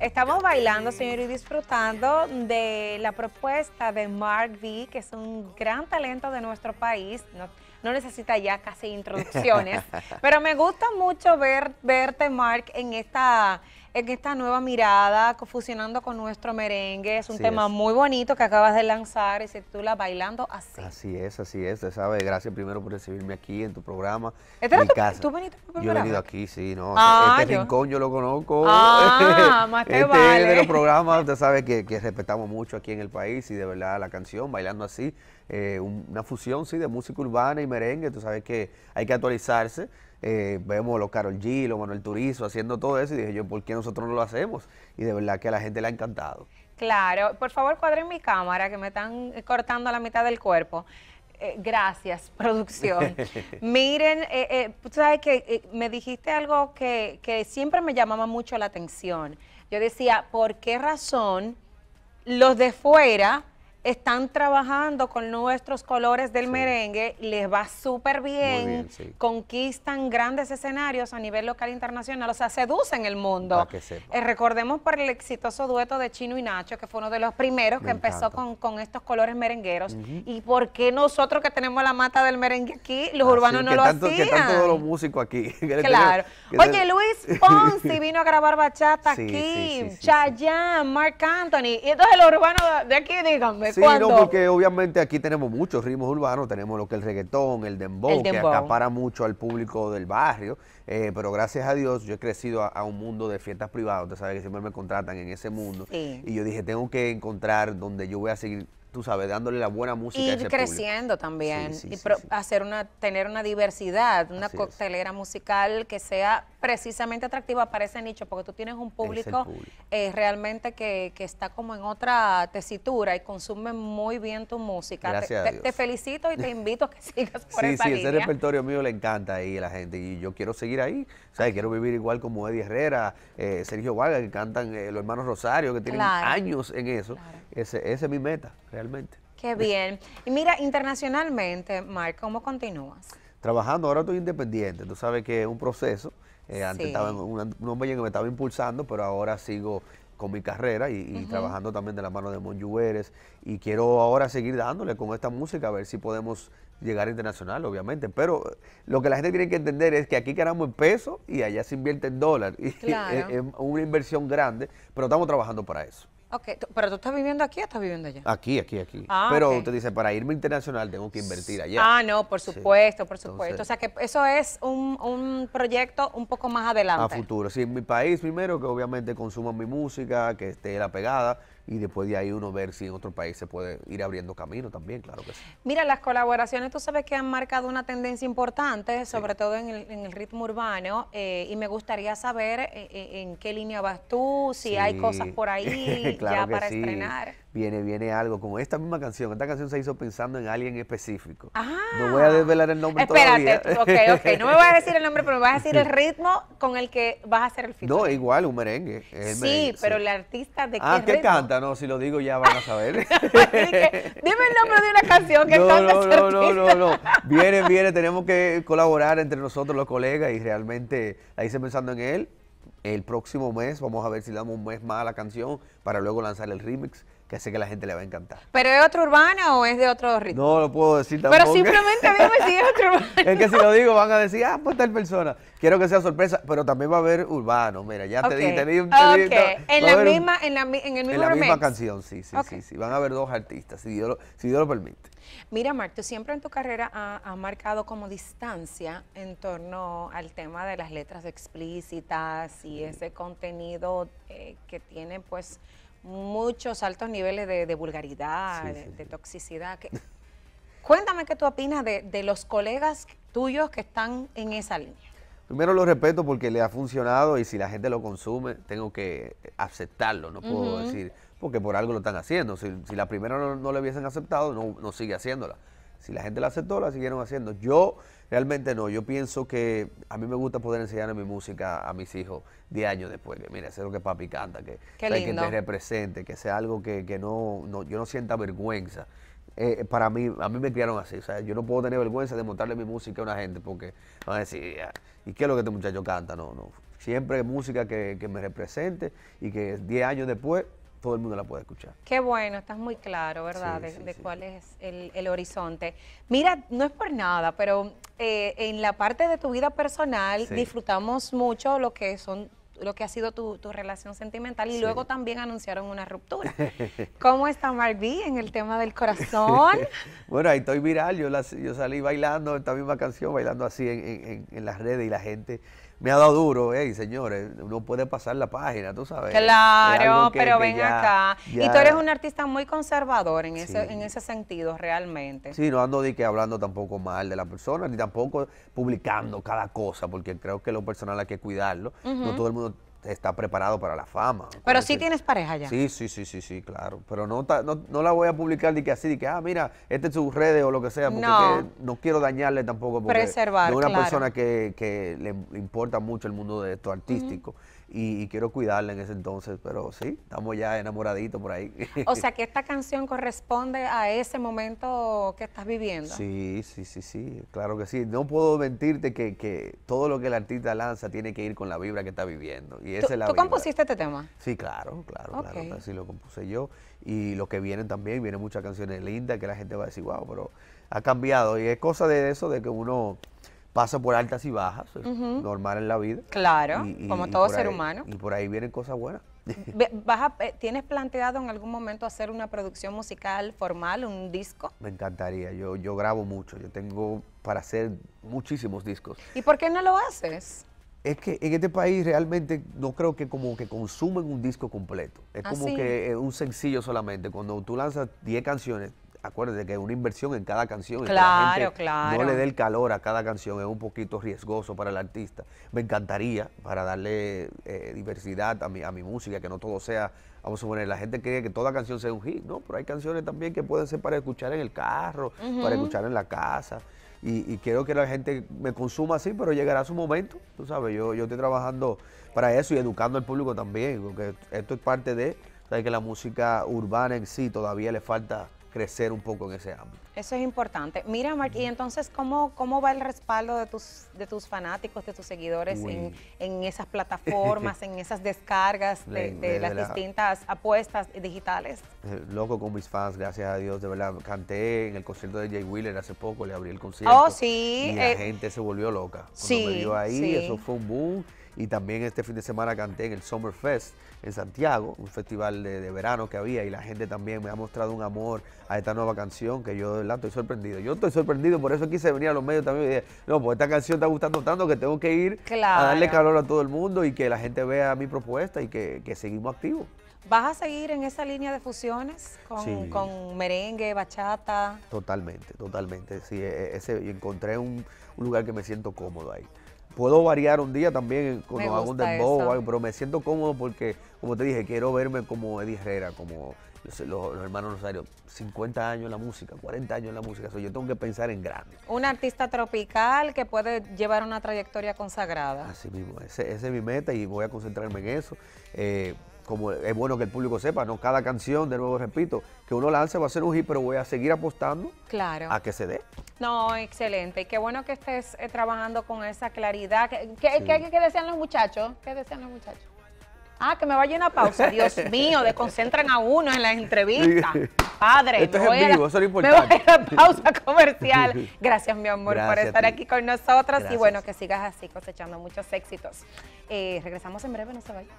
Estamos bailando, señor, y disfrutando de la propuesta de Mark V, que es un gran talento de nuestro país. No, necesita ya casi introducciones, pero me gusta mucho ver, verte, Mark, en esta en esta nueva mirada, fusionando con nuestro merengue. Es un tema muy bonito que acabas de lanzar y se titula Bailando así. Así es, así es. Sabes, gracias primero por recibirme aquí en tu programa. ¿Este mi tu, casa. ¿Tú veniste Yo he venido aquí, sí, no. Ah, este, este rincón yo lo conozco. Ah, más te este de los programas, usted sabe que, respetamos mucho aquí en el país y de verdad la canción Bailando así, eh, una fusión, sí, de música urbana y merengue. Tú sabes que hay que actualizarse eh, vemos los Carol G, los Manuel Turizo haciendo todo eso y dije yo, ¿por qué nosotros no lo hacemos? Y de verdad que a la gente le ha encantado. Claro, por favor cuadren mi cámara que me están cortando la mitad del cuerpo. Eh, gracias, producción. Miren, eh, eh, tú sabes que eh, me dijiste algo que, que siempre me llamaba mucho la atención. Yo decía, ¿por qué razón los de fuera están trabajando con nuestros colores del merengue, les va súper bien, conquistan grandes escenarios a nivel local e internacional, o sea, seducen el mundo. Eh, recordemos por el exitoso dueto de Chino y Nacho, que fue uno de los primeros que empezó con, estos colores merengueros. ¿Y por qué nosotros que tenemos la mata del merengue aquí, los ah, urbanos no lo hacían? Que están todos los músicos aquí. claro. Oye, Luis Ponzi vino a grabar bachata aquí, Chayanne, Mark Anthony, y entonces los urbanos de aquí, díganme, Sí, no, porque obviamente aquí tenemos muchos ritmos urbanos, tenemos lo que el reggaetón, el dembow, que acapara mucho al público del barrio, eh, pero gracias a Dios yo he crecido a, un mundo de fiestas privadas, usted sabe que siempre me contratan en ese mundo, y yo dije, tengo que encontrar donde yo voy a seguir tú sabes, dándole la buena música. Y a creciendo también. y hacer una, tener una diversidad, una coctelera musical que sea precisamente atractiva para ese nicho, porque tú tienes un público, eh, realmente que, está como en otra tesitura y consume muy bien tu música. te, felicito y te invito a que sigas por sí, sí, ese repertorio mío le encanta ahí a la gente y yo quiero seguir ahí, o quiero vivir igual como Eddie Herrera, eh, Sergio Vargas, que cantan eh, los hermanos Rosario, que tienen años en eso. Ese, esa es mi meta, realmente. Qué bien. Y mira, internacionalmente, Mark, ¿cómo continúas? Trabajando, ahora estoy independiente, tú sabes que es un proceso. Eh, antes estaba un hombre que me estaba impulsando, pero ahora sigo con mi carrera y, trabajando también de la mano de Monjuérez. Y quiero ahora seguir dándole con esta música, a ver si podemos llegar internacional, obviamente. Pero eh, lo que la gente tiene que entender es que aquí ganamos en peso y allá se invierte en dólar. Y es una inversión grande, pero estamos trabajando para eso. Ok, pero tú estás viviendo aquí o estás viviendo allá? Aquí, aquí, aquí. Ah, pero usted dice, para irme internacional tengo que invertir allá. Ah, no, por supuesto, por supuesto. o sea que eso es un, un, proyecto un poco más adelante. A futuro, sí, mi país primero, que obviamente consuma mi música, que esté la pegada, y después de ahí uno ver si en otro país se puede ir abriendo camino también, claro que sí. Mira, las colaboraciones tú sabes que han marcado una tendencia importante, sobre todo en el, en el, ritmo urbano, eh, y me gustaría saber eh, eh, en, qué línea vas tú, si hay cosas por ahí ya para estrenar viene, viene algo como esta misma canción. Esta canción se hizo pensando en alguien específico. Ah. no voy a desvelar el nombre espérate, ok, ok. No me vas a decir el nombre, pero me vas a decir el ritmo con el que vas a hacer el feature. No, igual, un merengue. sí, pero la el artista de ah, qué canta? No, si lo digo ya van a saber. dime el nombre de una canción que no, canta no, no, no, no, no, no. Viene, viene. Tenemos que colaborar entre nosotros los colegas y realmente la hice pensando en él. El próximo mes vamos a ver si le damos un mes más a la canción para luego lanzar el remix que sé que la gente le va a encantar. ¿Pero es otro urbano o es de otro ritmo? No lo puedo decir tampoco. Pero simplemente a mí me es otro urbano. es que si lo digo van a decir, ah, pues tal persona. Quiero que sea sorpresa, pero también va a haber urbano. Mira, ya te dije, te di un okay. en, la misma, en, la, en el mismo En la misma canción, sí, sí, sí, sí. Van a haber dos artistas, si Dios lo, si permite. Mira, Mark, siempre en tu carrera has ha marcado como distancia en torno al tema de las letras explícitas y ese contenido eh, que tiene, pues, muchos altos niveles de, vulgaridad, de, toxicidad. Cuéntame qué tú opinas de, los colegas tuyos que están en esa línea. Primero lo respeto porque le ha funcionado y si la gente lo consume, tengo que aceptarlo, no puedo decir, porque por algo lo están haciendo. Si, la primera no, lo le hubiesen aceptado, no sigue haciéndola. Si la gente la aceptó, la siguieron haciendo. Yo realmente no. Yo pienso que a mí me gusta poder enseñar mi música a mis hijos 10 años después. Que mira, eso lo que papi canta, que, que te represente, que sea algo que, no, yo no sienta vergüenza. Eh, eh, para mí, a mí me criaron así. O sea, yo no puedo tener vergüenza de mostrarle mi música a una gente porque van a decir, ah, ¿y qué es lo que este muchacho canta? No, no. Siempre música que, que me represente y que 10 años después todo el mundo la puede escuchar. Qué bueno, estás muy claro, ¿verdad? de, cuál es el, horizonte. Mira, no es por nada, pero eh, en la parte de tu vida personal disfrutamos mucho lo que son lo que ha sido tu, relación sentimental y luego también anunciaron una ruptura. ¿Cómo está Marví en el tema del corazón? bueno, ahí estoy viral, yo, salí bailando esta misma canción, bailando así en las redes y la gente me ha dado duro, hey, señores, uno puede pasar la página, tú sabes. Claro, pero ven acá. Y tú eres un artista muy conservador en, ese, en ese sentido, realmente. Sí, no ando de que hablando tampoco mal de la persona, ni tampoco publicando cada cosa, porque creo que lo personal hay que cuidarlo. No todo el mundo está preparado para la fama. Pero sí tienes pareja ya. Sí, sí, sí, sí, sí, claro. Pero no, no, la voy a publicar de que así, de que, ah, mira, este es sus redes o lo que sea, porque no, quiero dañarle tampoco. Porque una persona que, que, le importa mucho el mundo de esto artístico y, quiero cuidarla en ese entonces, pero sí, estamos ya enamoraditos por ahí. O sea que esta canción corresponde a ese momento que estás viviendo. Sí, sí, sí, sí, claro que sí. No puedo mentirte que, todo lo que el artista lanza tiene que ir con la vibra que está viviendo. Y esa ¿Tú, la ¿tú compusiste este tema? Sí, claro, claro, claro, así lo compuse yo. Y lo que vienen también, vienen muchas canciones lindas que la gente va a decir, wow, pero ha cambiado. Y es cosa de eso, de que uno pasa por altas y bajas, normal en la vida. Claro, como todo ser humano. Y por ahí vienen cosas buenas. Eh, ¿Tienes planteado en algún momento hacer una producción musical formal, un disco? Me encantaría, yo, yo grabo mucho, yo tengo para hacer muchísimos discos. ¿Y por qué no lo haces? Es que en este país realmente no creo que como que consumen un disco completo. Es ah, como que eh, un sencillo solamente. Cuando tú lanzas 10 canciones, acuérdate que una inversión en cada canción. No le dé el calor a cada canción, es un poquito riesgoso para el artista. Me encantaría para darle eh, diversidad a mi, a mi música, que no todo sea, vamos a poner, la gente cree que toda canción sea un hit, ¿no? Pero hay canciones también que pueden ser para escuchar en el carro, para escuchar en la casa. Y, quiero que la gente me consuma así, pero llegará su momento, tú sabes, yo, yo estoy trabajando para eso y educando al público también, porque esto es parte de, que la música urbana en sí todavía le falta crecer un poco en ese ámbito. Eso es importante. Mira, Mark, y entonces, ¿cómo, cómo va el respaldo de tus, de tus fanáticos, de tus seguidores en, esas plataformas, en esas descargas de, las distintas apuestas digitales? Eh, loco con mis fans, gracias a Dios, de verdad. Canté en el concierto de Jay Wheeler hace poco, le abrí el concierto. Oh, sí. Y la eh, gente se volvió loca. Cuando me vio ahí, eso fue un boom. Y también este fin de semana canté en el Summer Fest en Santiago, un festival de, de verano que había, y la gente también me ha mostrado un amor a esta nueva canción que yo estoy sorprendido. Yo estoy sorprendido, por eso quise venir a los medios también. Y dije, no, pues esta canción está gustando tanto que tengo que ir a darle calor a todo el mundo y que la gente vea mi propuesta y que, seguimos activos. ¿Vas a seguir en esa línea de fusiones con, merengue, bachata? Totalmente, totalmente. Sí, e, e, encontré un, lugar que me siento cómodo ahí puedo variar un día también eh, cuando hago un dembow o pero me siento cómodo porque, como te dije, quiero verme como Eddie Herrera, como los, hermanos Rosario, 50 años en la música, 40 años en la música, eso yo tengo que pensar en grande. Un artista tropical que puede llevar una trayectoria consagrada. Así mismo, esa es mi meta y voy a concentrarme en eso. Eh, como es bueno que el público sepa, ¿no? Cada canción, de nuevo repito, que uno lance va a ser un hit, pero voy a seguir apostando claro. a que se dé. No, excelente. Y qué bueno que estés eh, trabajando con esa claridad. ¿Qué, decían los muchachos? ¿Qué decían los muchachos? Ah, que me vaya una pausa. Dios mío, desconcentran a uno en la entrevista. Padre, me, es voy a pausa comercial. Gracias, mi amor, por estar aquí con nosotros Y bueno, que sigas así cosechando muchos éxitos. Eh, regresamos en breve, no se vayan.